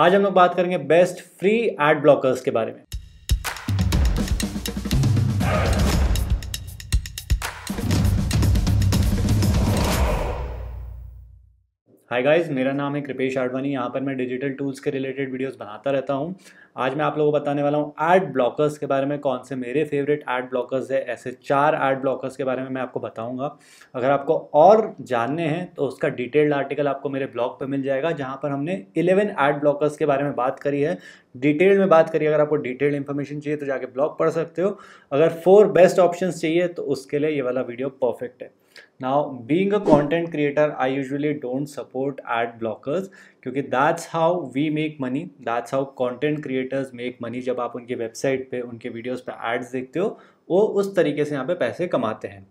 आज हम लोग बात करेंगे बेस्ट फ्री एड ब्लॉकर्स के बारे में हाय गाइस मेरा नाम है कृपेश आडवाणी यहाँ पर मैं डिजिटल टूल्स के रिलेटेड वीडियोस बनाता रहता हूँ आज मैं आप लोगों को बताने वाला हूँ ऐड ब्लॉकर्स के बारे में कौन से मेरे फेवरेट ऐड ब्लॉकर्स है ऐसे चार ऐड ब्लॉकर्स के बारे में मैं आपको बताऊँगा अगर आपको और जानने हैं तो उसका डिटेल्ड आर्टिकल आपको मेरे ब्लॉग पर मिल जाएगा जहाँ पर हमने इलेवन ऐड ब्लॉकर्स के बारे में बात करी है डिटेल में बात करिए अगर आपको डिटेल्ड इन्फॉर्मेशन चाहिए तो जाके ब्लॉग पढ़ सकते हो अगर फोर बेस्ट ऑप्शन चाहिए तो उसके लिए ये वाला वीडियो परफेक्ट है now being a content creator I usually don't support ad blockers क्योंकि that's how we make money that's how content creators make money जब आप उनकी वेबसाइट पे उनके वीडियोज पे एड्स देखते हो वो उस तरीके से यहाँ पे पैसे कमाते हैं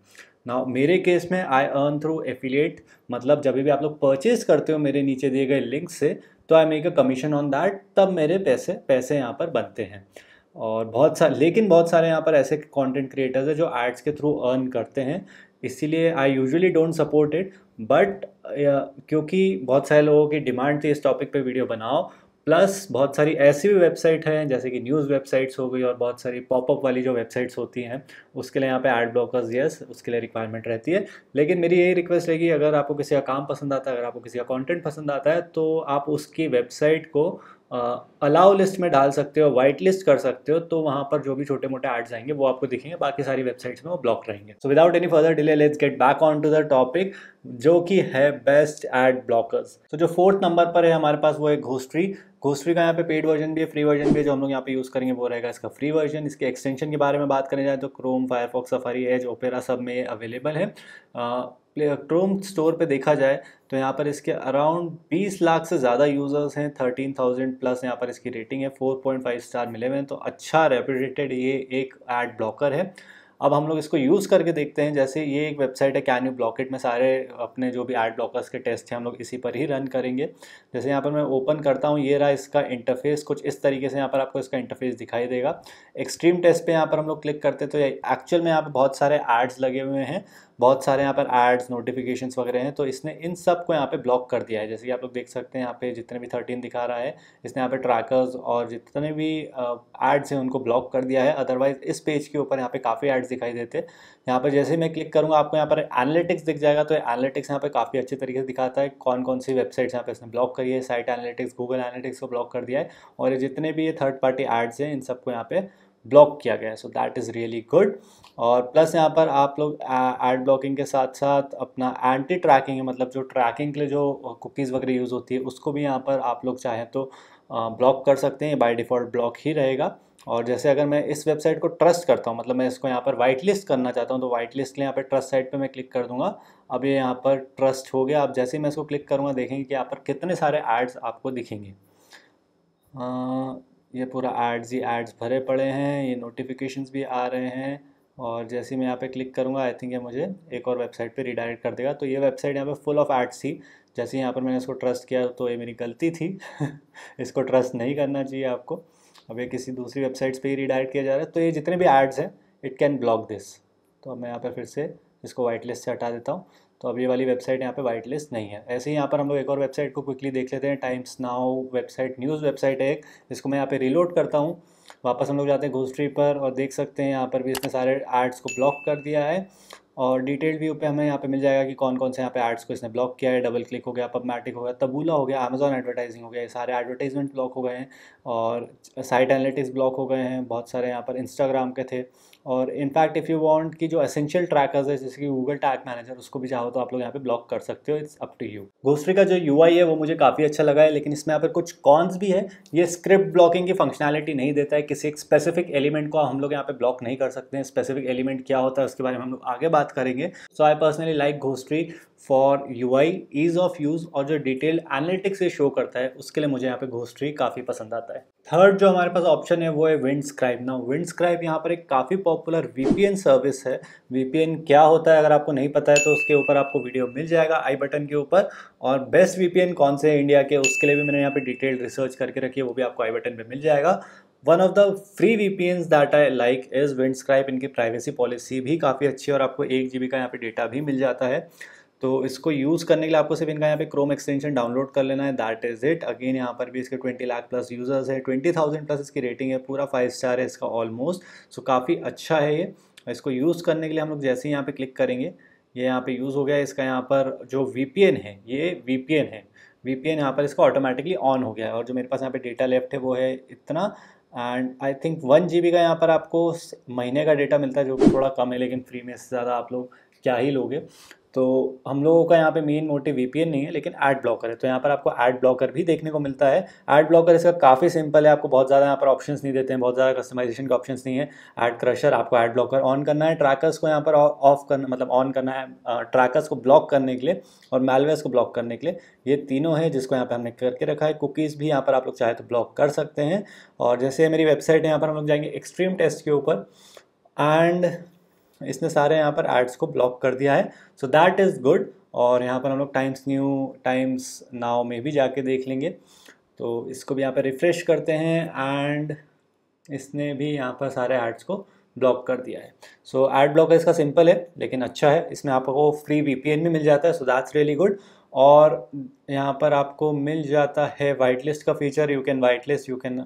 ना मेरे केस में आई अर्न थ्रू एफिलिएट मतलब जब भी आप लोग परचेज करते हो मेरे नीचे दिए गए लिंक से तो I make a commission on that तब मेरे पैसे पैसे यहाँ पर बनते हैं और बहुत सारे लेकिन बहुत सारे यहाँ पर ऐसे कंटेंट क्रिएटर्स हैं जो एड्स के थ्रू अर्न करते हैं इसीलिए I usually don't support it but क्योंकि बहुत सारे लोगों की डिमांड थी इस टॉपिक पे वीडियो बनाओ प्लस बहुत सारी ऐसी भी वेबसाइट हैं जैसे कि न्यूज़ वेबसाइट्स हो गई और बहुत सारी पॉपअप वाली जो वेबसाइट्स होती हैं उसके लिए यहाँ पे एड ब्लॉकर्स यस उसके लिए रिक्वायरमेंट रहती है लेकिन मेरी यही रिक्वेस्ट रहेगी अगर आपको किसी का काम पसंद आता है अगर आपको किसी का कॉन्टेंट पसंद आता है तो आप उसकी वेबसाइट को अलाउ लिस्ट में डाल सकते हो वाइट लिस्ट कर सकते हो तो वहाँ पर जो भी छोटे मोटे एड्स आएंगे वो आपको दिखेंगे बाकी सारी वेबसाइट्स में वो ब्लॉक रहेंगे so without any further delay let's get back on to the topic जो कि है बेस्ट एड ब्लॉकर्स तो जो फोर्थ नंबर पर है हमारे पास वो है घोस्ट्री घोस्ट्री का यहाँ पे पेड वर्जन भी है फ्री वर्जन भी है जो हम लोग यहाँ पे यूज़ करेंगे वो रहेगा इसका फ्री वर्जन इसके एक्सटेंशन के बारे में बात करें जाए तो Chrome Firefox Safari Edge Opera सब में अवेलेबल है क्रोम स्टोर पे देखा जाए तो यहाँ पर इसके अराउंड 20 लाख से ज़्यादा यूज़र्स हैं 13,000 प्लस यहाँ पर इसकी रेटिंग है 4.5 स्टार मिले हुए हैं तो अच्छा रेप्यूटेड ये एक एड ब्लॉकर है अब हम लोग इसको यूज़ करके देखते हैं जैसे ये एक वेबसाइट है कैन यू ब्लॉकेट में सारे अपने जो भी एड ब्लॉकर्स के टेस्ट हैं हम लोग इसी पर ही रन करेंगे जैसे यहाँ पर मैं ओपन करता हूँ ये रहा इसका इंटरफेस कुछ इस तरीके से यहाँ पर आपको इसका इंटरफेस दिखाई देगा एक्सट्रीम टेस्ट पे यहाँ पर हम लोग क्लिक करते तो एक्चुअल में यहाँ पर बहुत सारे एड्स लगे हुए हैं बहुत सारे यहाँ पर एड्स नोटिफिकेशंस वगैरह हैं तो इसने इन सब को यहाँ पे ब्लॉक कर दिया है जैसे कि आप लोग देख सकते हैं यहाँ पे जितने भी थर्टीन दिखा रहा है इसने यहाँ पे ट्रैकर्स और जितने भी एड्स हैं उनको ब्लॉक कर दिया है अदरवाइज इस पेज के ऊपर यहाँ पे काफ़ी एड्स दिखाई देते हैं यहाँ पर जैसे मैं क्लिक करूँगा आपको यहाँ पर एनालिटिक्स दिख जाएगा तो एनालिटिक्स यहाँ पर काफ़ी अच्छे तरीके से दिखाता है कौन कौन सी वेबसाइट्स यहाँ पर इसने ब्लॉक करी है साइट एनालिटिक्स गूगल एनालिटिक्स को ब्लॉक कर दिया है और जितने भी ये थर्ड पार्टी एड्स हैं इन सबको यहाँ पे ब्लॉक किया गया है so that is really good और प्लस यहाँ पर आप लोग एड ब्लॉकिंग के साथ साथ अपना एंटी ट्रैकिंग है मतलब जो ट्रैकिंग के लिए जो कुकीज़ वगैरह यूज़ होती है उसको भी यहाँ पर आप लोग चाहें तो ब्लॉक कर सकते हैं बाय डिफ़ॉल्ट ब्लॉक ही रहेगा और जैसे अगर मैं इस वेबसाइट को ट्रस्ट करता हूँ मतलब मैं इसको यहाँ पर वाइट लिस्ट करना चाहता हूँ तो वाइट लिस्ट के लिए यहाँ पर ट्रस्ट साइट पे मैं क्लिक कर दूंगा अब ये यहाँ पर ट्रस्ट हो गया अब जैसे ही मैं इसको क्लिक करूँगा देखेंगे कि यहाँ पर कितने सारे एड्स आपको दिखेंगे ये पूरा एड्स ही एड्स भरे पड़े हैं ये नोटिफिकेशंस भी आ रहे हैं और जैसे मैं यहाँ पे क्लिक करूँगा आई थिंक ये मुझे एक और वेबसाइट पे रिडायरेक्ट कर देगा तो ये वेबसाइट यहाँ पे फुल ऑफ एड्स थी जैसे यहाँ पर मैंने इसको ट्रस्ट किया तो ये मेरी गलती थी इसको ट्रस्ट नहीं करना चाहिए आपको अब ये किसी दूसरी वेबसाइट्स पे ही रिडायरेक्ट किया जा रहा है तो ये जितने भी एड्स हैं इट कैन ब्लॉक दिस तो अब मैं यहाँ पर फिर से इसको वाइट लिस्ट से हटा देता हूँ तो अब ये वाली वेबसाइट यहाँ पे वाइट लिस्ट नहीं है ऐसे ही यहाँ पर हम लोग एक और वेबसाइट को क्विकली देख लेते हैं Times Now website news website है एक जिसको मैं यहाँ पे रिलोड करता हूँ वापस हम लोग जाते हैं घोस्ट्री पर और देख सकते हैं यहाँ पर भी इसने सारे एड्स को ब्लॉक कर दिया है और डिटेल व्यू पे हमें यहाँ पे मिल जाएगा कि कौन कौन से यहाँ पे एड्स को इसने ब्लॉक किया है डबल क्लिक हो गया पबमेटिक हो गया तबूला हो गया अमेजन एडवर्टाइजिंग हो गया ये सारे एडवर्टाइजमेंट ब्लॉक हो गए हैं और साइट एनालिटिक्स ब्लॉक हो गए हैं बहुत सारे यहाँ पर इंस्टाग्राम के थे और इनफैक्ट इफ़ यू वांट कि जो असेंशियल ट्रैकर्स है जैसे कि गूगल टैग मैनेजर उसको भी चाहो तो आप लोग यहाँ पे ब्लॉक कर सकते हो it's up to you Ghostery का जो यू है वो मुझे काफ़ी अच्छा लगा है लेकिन इसमें यहाँ पर कुछ कॉन्स भी है ये स्क्रिप्ट ब्लॉकिंग की फंक्शनैलिटी नहीं देता है किसी एक स्पेसिफिक एलिमेंट को हम लोग यहाँ पे ब्लॉक नहीं कर सकते हैं स्पेसिफिक एलिमेंट क्या होता है उसके बारे में हम लोग आगे बात करेंगे so I personally like Ghostery for U I ease of use और जो डिटेल एनालिटिक्स ये शो करता है उसके लिए मुझे यहाँ पे घोस्ट्री काफ़ी पसंद आता है थर्ड जो हमारे पास ऑप्शन है वो है विंड स्क्राइब ना विंड स्क्राइब यहाँ पर एक काफ़ी पॉपुलर एन सर्विस है एन क्या होता है अगर आपको नहीं पता है तो उसके ऊपर आपको वीडियो मिल जाएगा आई बटन के ऊपर और बेस्ट एन कौन से है इंडिया के उसके लिए भी मैंने यहाँ पे डिटेल रिसर्च करके रखी है वो भी आपको आई बटन पर मिल जाएगा one of the free V P N that I like is Windscribe इनकी प्राइवेसी पॉलिसी भी काफ़ी अच्छी है और आपको एक जी का यहाँ पे डेटा भी मिल जाता है तो इसको यूज़ करने के लिए आपको सिर्फ इनका यहाँ पे क्रोम एक्सटेंशन डाउनलोड कर लेना है दैट इज़ इट अगेन यहाँ पर भी इसके 20 लाख प्लस यूज़र्स है 20,000 प्लस इसकी रेटिंग है पूरा फाइव स्टार है इसका ऑलमोस्ट सो काफ़ी अच्छा है ये इसको यूज़ करने के लिए हम लोग जैसे ही यहाँ पर क्लिक करेंगे ये यहाँ पर यूज़ हो गया इसका यहाँ पर जो वी है ये वी है वी पी यहाँ पर इसका ऑटोमेटिकली ऑन हो गया है और जो मेरे पास यहाँ पर डेटा लेफ्ट है वो है इतना and I think one G का यहाँ पर आपको महीने का डेटा मिलता है जो कि थोड़ा कम है लेकिन फ्री में इससे ज़्यादा आप लोग क्या ही लोगे तो हम लोगों का यहाँ पे मेन मोटिव वीपीएन नहीं है लेकिन एड ब्लॉकर है तो यहाँ पर आपको एड ब्लॉकर भी देखने को मिलता है एड ब्लॉकर इसका काफ़ी सिंपल है आपको बहुत ज़्यादा यहाँ पर ऑप्शंस नहीं देते हैं बहुत ज़्यादा कस्टमाइजेशन के ऑप्शंस नहीं है एड क्रशर आपको ऐड ब्लॉकर ऑन करना है ट्रैकर्स को यहाँ पर ऑफ करना मतलब ऑन करना है ट्रैकर्स को ब्लॉक करने के लिए और मेलवेयर्स को ब्लॉक करने के लिए ये तीनों है जिसको यहाँ पर हमने करके रखा है कुकीज़ भी यहाँ पर आप लोग चाहे तो ब्लॉक कर सकते हैं और जैसे मेरी वेबसाइट है यहाँ पर हम लोग जाएंगे एक्सट्रीम टेस्ट के ऊपर एंड इसने सारे यहाँ पर एड्स को ब्लॉक कर दिया है सो दैट इज़ गुड और यहाँ पर हम लोग टाइम्स न्यू टाइम्स नाव में भी जाके देख लेंगे तो इसको भी यहाँ पर रिफ़्रेश करते हैं एंड इसने भी यहाँ पर सारे एड्स को ब्लॉक कर दिया है सो एड ब्लॉक इसका सिंपल है लेकिन अच्छा है इसमें आपको फ्री वी भी मिल जाता है सो दैट्स रियली गुड और यहाँ पर आपको मिल जाता है वाइट लिस्ट का feature you can white list you can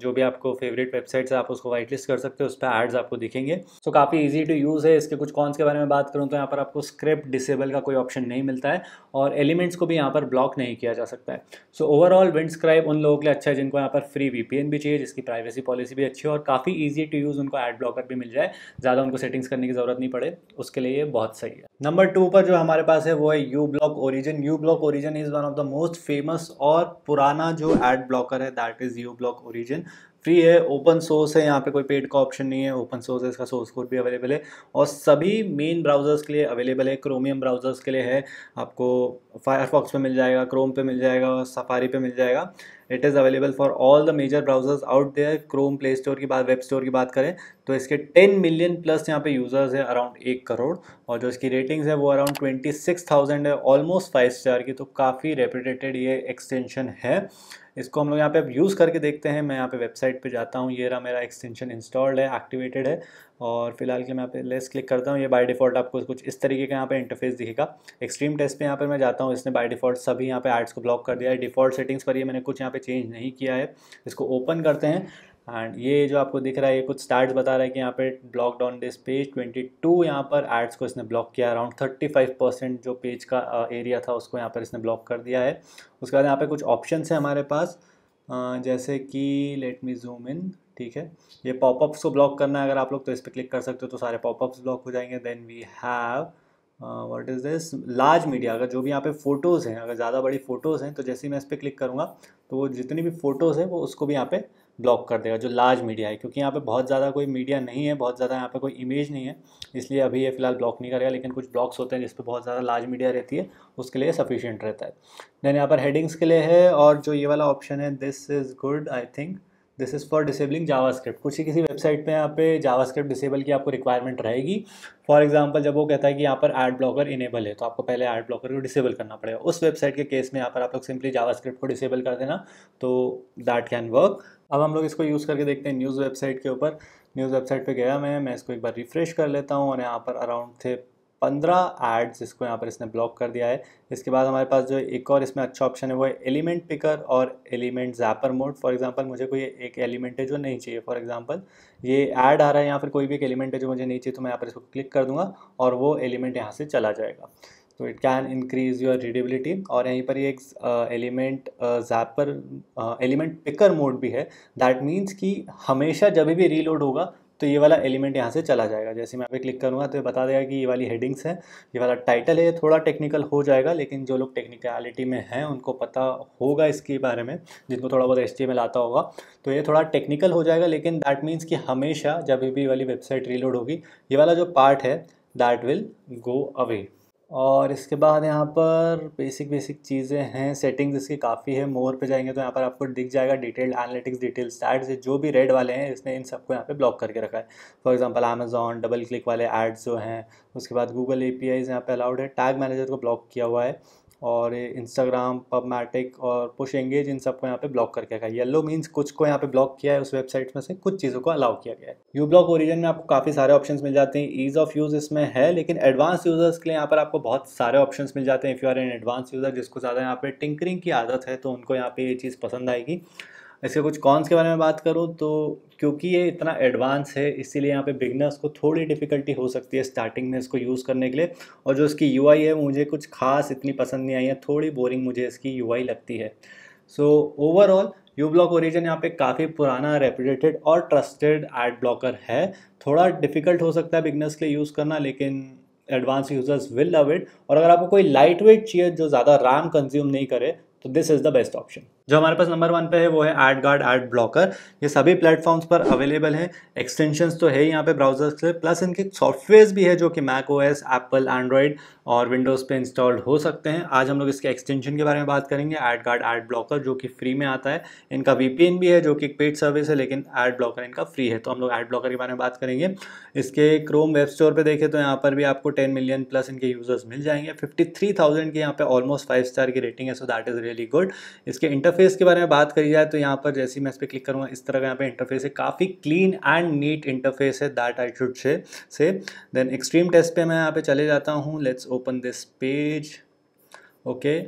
जो भी आपको फेवरेट वेबसाइट्स है आप उसको वाइट लिस्ट कर सकते हो उस पर एड्स आपको दिखेंगे सो so, काफ़ी इजी टू यूज़ है इसके कुछ कॉन्स के बारे में बात करूँ तो यहाँ पर आपको स्क्रिप्ट डिसेबल का कोई ऑप्शन नहीं मिलता है और एलिमेंट्स को भी यहाँ पर ब्लॉक नहीं किया जा सकता है सो ओवरऑल विंडस्क्राइब उन लोगों के लिए अच्छा है जिनको यहाँ पर फ्री वी भी चाहिए जिसकी प्राइवेसी पॉलिसी भी अच्छी है और काफ़ी ईजी टू यूज़ उनको एड ब्लॉकर भी मिल जाए ज़्यादा उनको सेटिंग्स करने की ज़रूरत नहीं पड़े उसके लिए ये बहुत सही है नंबर टू पर जो हमारे पास है वो है uBlock Origin uBlock Origin is one of the most famous और पुराना जो एड ब्लॉकर है that is uBlock Origin free है ओपन सोर्स है यहाँ पे कोई पेड का ऑप्शन नहीं है ओपन सोर्स है इसका सोर्स कोड भी अवेलेबल है और सभी मेन ब्राउज़र्स के लिए अवेलेबल है क्रोमियम ब्राउज़र्स के लिए है आपको फायरफॉक्स पे मिल जाएगा क्रोम पे मिल जाएगा सफारी पे मिल जाएगा it is available for all the major browsers out there Chrome Play Store की बात वेब स्टोर की बात करें तो इसके टेन मिलियन प्लस यहाँ पे यूज़र्स है अराउंड एक करोड़ और जो इसकी रेटिंग्स है वो अराउंड ट्वेंटी सिक्स थाउजेंड है ऑलमोस्ट फाइव स्टार की तो काफ़ी रेपुटेटेड ये एक्सटेंशन है इसको हम लोग यहाँ पे अब यूज़ करके देखते हैं मैं यहाँ पे वेबसाइट पे जाता हूँ ये रहा मेरा एक्सटेंशन इंस्टॉल्ड है एक्टिवेटेड है और फिलहाल के मैं यहाँ पे लेस क्लिक करता हूँ ये बाय डिफ़ॉल्ट आपको कुछ इस तरीके का यहाँ पे इंटरफेस दिखेगा एक्सट्रीम टेस्ट पे यहाँ पर मैं जाता हूँ इसने बाय डिफ़ॉल्ट सभी यहाँ पे एड्स को ब्लॉक कर दिया है डिफ़ॉल्ट सेटिंग्स पर ये मैंने कुछ यहाँ पे चेंज नहीं किया है इसको ओपन करते हैं एंड ये जो आपको दिख रहा है ये कुछ स्टार्ट बता रहा है कि यहाँ पे ब्लॉक ऑन दिस पेज 22 यहाँ पर एड्स को इसने ब्लॉक किया अराउंड 35 परसेंट जो पेज का एरिया uh, था उसको यहाँ पर इसने ब्लॉक कर दिया है उसके बाद यहाँ पे कुछ ऑप्शन है हमारे पास uh, जैसे कि लेट मी जूम इन ठीक है ये पॉपअप्स को ब्लॉक करना है अगर आप लोग तो इस पर क्लिक कर सकते हो तो सारे पॉपअप्स ब्लॉक हो जाएंगे then we have what is this large media अगर जो भी यहाँ पे फ़ोटोज़ हैं अगर ज़्यादा बड़ी फ़ोटोज़ हैं तो जैसे ही मैं इस पर क्लिक करूँगा तो वो जितनी भी फ़ोटोज़ हैं वो उसको भी यहाँ पे ब्लॉक कर देगा जो लार्ज मीडिया है क्योंकि यहाँ पे बहुत ज़्यादा कोई मीडिया नहीं है बहुत ज़्यादा यहाँ पे कोई इमेज नहीं है इसलिए अभी ये फिलहाल ब्लॉक नहीं करेगा लेकिन कुछ ब्लॉक्स होते हैं जिस पर बहुत ज़्यादा लार्ज मीडिया रहती है उसके लिए सफिशियंट रहता है देन यहाँ पर हेडिंग्स के लिए है और जो ये वाला ऑप्शन है this is good I think this is for disabling JavaScript कुछ ही किसी वेबसाइट पे यहाँ पे जावास्क्रिप्ट डिसेबल की आपको रिक्वायरमेंट रहेगी फॉर एग्जांपल जब वो कहता है कि यहाँ पर एड ब्लॉकर इनेबल है तो आपको पहले एड ब्लॉकर को डिसेबल करना पड़ेगा उस वेबसाइट के केस में यहाँ पर आप लोग सिंपली जावास्क्रिप्ट को डिसेबल कर देना तो दैट कैन वर्क अब हम लोग इसको यूज़ करके देखते हैं न्यूज़ वेबसाइट के ऊपर न्यूज़ वेबसाइट पे गया मैं मैं इसको एक बार रिफ़्रेश कर लेता हूँ और यहाँ पर अराउंड थे पंद्रह एड्स इसको यहाँ पर इसने ब्लॉक कर दिया है इसके बाद हमारे पास जो एक और इसमें अच्छा ऑप्शन है वो है एलिमेंट पिकर और element zapper mode for example मुझे कोई एक एलिमेंट है जो नहीं चाहिए फॉर एग्जांपल ये ऐड आ रहा है या फिर कोई भी एक एलिमेंट है जो मुझे नहीं चाहिए तो मैं यहाँ पर इसको क्लिक कर दूँगा और वो एलिमेंट यहाँ से चला जाएगा तो it can increase your readability और यहीं पर ये एक element zapper element picker mode भी है दैट मीन्स कि हमेशा जब भी रीलोड होगा तो ये वाला एलिमेंट यहाँ से चला जाएगा जैसे मैं अभी क्लिक करूँगा तो ये बता देगा कि ये वाली हेडिंग्स है ये वाला टाइटल है ये थोड़ा टेक्निकल हो जाएगा लेकिन जो लोग टेक्निकलिटी में हैं उनको पता होगा इसके बारे में जिनको थोड़ा बहुत एस टी आता होगा तो ये थोड़ा टेक्निकल हो जाएगा लेकिन दैट मीन्स कि हमेशा जब भी वाली वेबसाइट रीलोड होगी ये वाला जो पार्ट है दैट विल गो अवे और इसके बाद यहाँ पर बेसिक बेसिक चीज़ें हैं सेटिंग्स इसकी काफ़ी है मोर पे जाएंगे तो यहाँ पर आपको दिख जाएगा डिटेल्ड एनालिटिक्स डिटेल स्टैट्स जो भी रेड वाले हैं इसने इन सबको यहाँ पे ब्लॉक करके रखा है for example Amazon double click वाले एड्स जो हैं उसके बाद गूगल ए पी यहाँ पर अलाउड है टैग मैनेजर को ब्लॉक किया हुआ है और इंस्टाग्राम मैटिक और पुश एंगेज इन सबको यहाँ पे ब्लॉक करके रखा है येलो मीन्स कुछ को यहाँ पे ब्लॉक किया है उस वेबसाइट में से कुछ चीज़ों को अलाउ किया गया है यू ब्लॉक ओरिजन में आपको काफ़ी सारे ऑप्शंस मिल जाते हैं ईज ऑफ यूज़ इसमें है लेकिन एडवांस यूज़र्स के लिए यहाँ पर आपको बहुत सारे ऑप्शन मिल जाते हैं if you are an advance user जिसको ज़्यादा यहाँ पर टिंकरिंग की आदत है तो उनको यहाँ पर ये चीज़ पसंद आएगी इसके कुछ कॉन्स के बारे में बात करूँ तो क्योंकि ये इतना एडवांस है इसीलिए यहाँ पे बिगनर्स को थोड़ी डिफ़िकल्टी हो सकती है स्टार्टिंग में इसको यूज़ करने के लिए और जो इसकी यू है मुझे कुछ खास इतनी पसंद नहीं आई है थोड़ी बोरिंग मुझे इसकी यू लगती है so overall uBlock Origin यहाँ पे काफ़ी पुराना रेपुटेटेड और ट्रस्टेड एड ब्लॉकर है थोड़ा डिफिकल्ट हो सकता है बिगनर्स के लिए यूज़ करना लेकिन advance users will love it और अगर आपको कोई लाइट वेट चाहिए जो ज़्यादा रैम कंज्यूम नहीं करे तो this is the best option जो हमारे पास नंबर वन पे है वो है एड गार्ड एड ब्लॉकर ये सभी प्लेटफॉर्म्स पर अवेलेबल हैं एक्सटेंशंस तो है यहाँ पे ब्राउजर्स से प्लस इनके सॉफ्टवेयर भी है जो कि Mac O S Apple Android और विंडोज़ पे इंस्टॉल हो सकते हैं आज हम लोग इसके एक्सटेंशन के बारे में बात करेंगे एड गार्ड एड ब्लॉकर जो कि फ्री में आता है इनका वी भी है जो कि पेड सर्विस है लेकिन एड ब्लॉकर इनका फ्री है तो हम लोग एड ब्लॉकर के बारे में बात करेंगे इसके क्रोम वेब स्टोर पर देखें तो यहाँ पर भी आपको टेन मिलियन प्लस इनके यूजर्स मिल जाएंगे फिफ्टी थ्री थाउजेंड के यहाँ पे ऑलमोस्ट फाइव स्टार की रेटिंग है so that is really good इसके इंटर इंटरफेस के बारे में बात करी जाए तो यहाँ पर जैसे मैं इस पर क्लिक करूँगा इस तरह का यहाँ पे इंटरफेस है काफ़ी क्लीन एंड नीट इंटरफेस है that I should say say then extreme test पे मैं यहाँ पे चले जाता हूँ let's open this page okay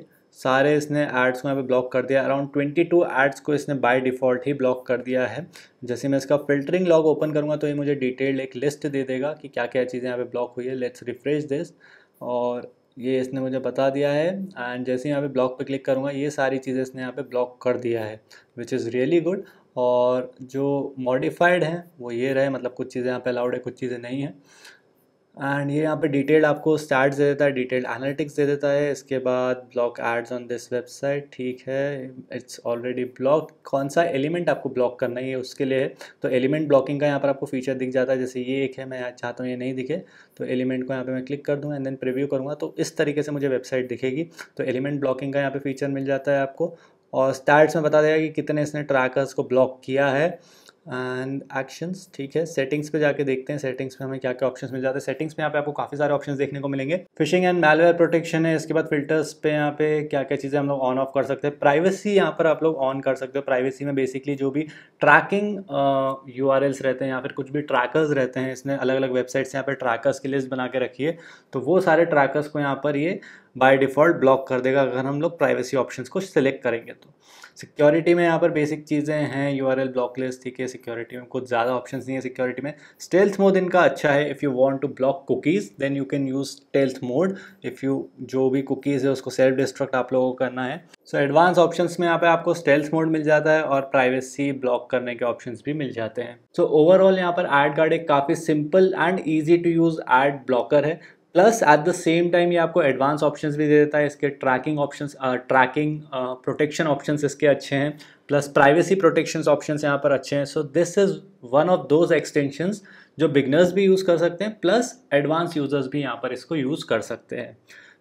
सारे इसने एड्स को यहाँ पे ब्लॉक कर दिया अराउंड ट्वेंटी टू एड्स को इसने बाय डिफ़ॉल्ट ही ब्लॉक कर दिया है जैसे मैं इसका फिल्टरिंग लॉग ओपन करूँगा तो ये मुझे डिटेल्ड एक लिस्ट दे देगा कि क्या क्या चीज़ें यहाँ पे ब्लॉक हुई है लेट्स रिफ्रेश दिस और ये इसने मुझे बता दिया है एंड जैसे यहाँ पे ब्लॉक पे क्लिक करूँगा ये सारी चीज़ें इसने यहाँ पे ब्लॉक कर दिया है विच इज़ रियली गुड और जो मॉडिफाइड हैं वो ये रहे मतलब कुछ चीज़ें यहाँ पे अलाउड है कुछ चीज़ें नहीं हैं एंड ये यहाँ पे डिटेल आपको स्टार्ट दे देता है डिटेल एनालिटिक्स दे देता है इसके बाद block ads on this website ठीक है इट्स ऑलरेडी ब्लॉक कौन सा एलिमेंट आपको ब्लॉक करना है ये उसके लिए है तो एलिमेंट ब्लॉकिंग का यहाँ पर आपको फीचर दिख जाता है जैसे ये एक है मैं चाहता हूँ ये नहीं दिखे तो एलिमेंट को यहाँ पर मैं क्लिक कर दूँ एंड देन प्रिव्यू करूँगा तो इस तरीके से मुझे वेबसाइट दिखेगी तो एलिमेंट ब्लॉकिंग का यहाँ पर फीचर मिल जाता है आपको और स्टार्ट में बता देगा कि कितने इसने ट्रैकर्स को ब्लॉक किया है एंड एक्शंस ठीक है सेटिंग्स पे जाके देखते हैं सेटिंग्स में हमें क्या क्या ऑप्शंस मिल जाते हैं सेटिंग्स में यहाँ पे आपको काफ़ी सारे ऑप्शंस देखने को मिलेंगे फिशिंग एंड मेलवेयर प्रोटेक्शन है इसके बाद फिल्टर्स पे यहाँ पे क्या क्या चीज़ें हम लोग ऑन ऑफ कर सकते हैं प्राइवेसी यहाँ पर आप लोग ऑन कर सकते हो प्राइवेसी में बेसिकली जो भी ट्रैकिंग यू uh, रहते हैं या फिर कुछ भी ट्रैकर्स रहते हैं इसने अलग अलग वेबसाइट्स यहाँ पर ट्रैकर्स की लिस्ट बना के रखी है तो वो सारे ट्रैकर्स को यहाँ पर ये बाय डिफ़ॉल्ट ब्लॉक कर देगा अगर हम लोग प्राइवेसी ऑप्शन को सिलेक्ट करेंगे तो सिक्योरिटी में यहाँ पर बेसिक चीज़ें हैं U R L block list ठीक है सिक्योरिटी में कुछ ज़्यादा ऑप्शन नहीं है सिक्योरिटी में स्टेल्थ मोड इनका अच्छा है if you want to block cookies then you can use stealth mode if you जो भी कुकीज़ है उसको सेल्फ डिस्ट्रक्ट आप लोगों को करना है सो एडवांस ऑप्शन में यहाँ पे आपको स्टेल्थ मोड मिल जाता है और प्राइवेसी ब्लॉक करने के ऑप्शन भी मिल जाते हैं सो ओवरऑल यहाँ पर एड गार्ड एक काफ़ी simple and easy to use ad blocker है plus at the same time ये आपको एडवांस ऑप्शंस भी दे देता है इसके tracking options tracking protection options इसके अच्छे हैं प्लस प्राइवेसी प्रोटेक्शन ऑप्शन यहाँ पर अच्छे हैं so this is one of those extensions जो बिगनर्स भी यूज़ कर सकते हैं प्लस एडवांस यूज़र्स भी यहाँ पर इसको यूज़ कर सकते हैं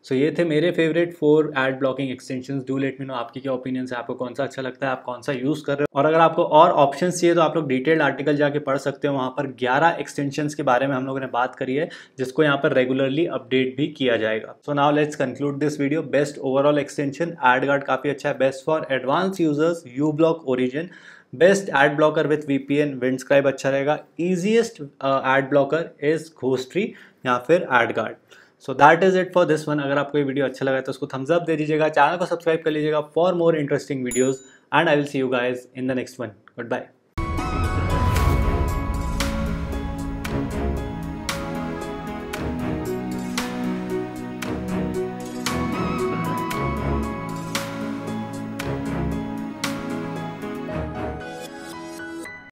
सो so, ये थे मेरे favourite four ad blocking extension do let me know आपकी क्या ओपिनियन है आपको कौन सा अच्छा लगता है आप कौन सा यूज़ कर रहे हो और अगर आपको और ऑप्शन चाहिए तो आप लोग डिटेल्ड आर्टिकल जाके पढ़ सकते हो वहाँ पर ग्यारह एक्सटेंशन के बारे में हम लोगों ने बात करी है जिसको यहाँ पर रेगुलरली अपडेट भी किया जाएगा so now let's conclude this video best overall extension AdGuard काफ़ी अच्छा है best for advance users uBlock Origin best ad blocker with V P N Windscribe अच्छा रहेगा easiest ad blocker is Ghostery या फिर AdGuard so that is it for this one अगर आपको ये वीडियो अच्छा लगा तो उसको थम्स अप दे दीजिएगा चैनल को सब्सक्राइब कर लीजिएगा for more interesting videos and I will see you guys in the next one good bye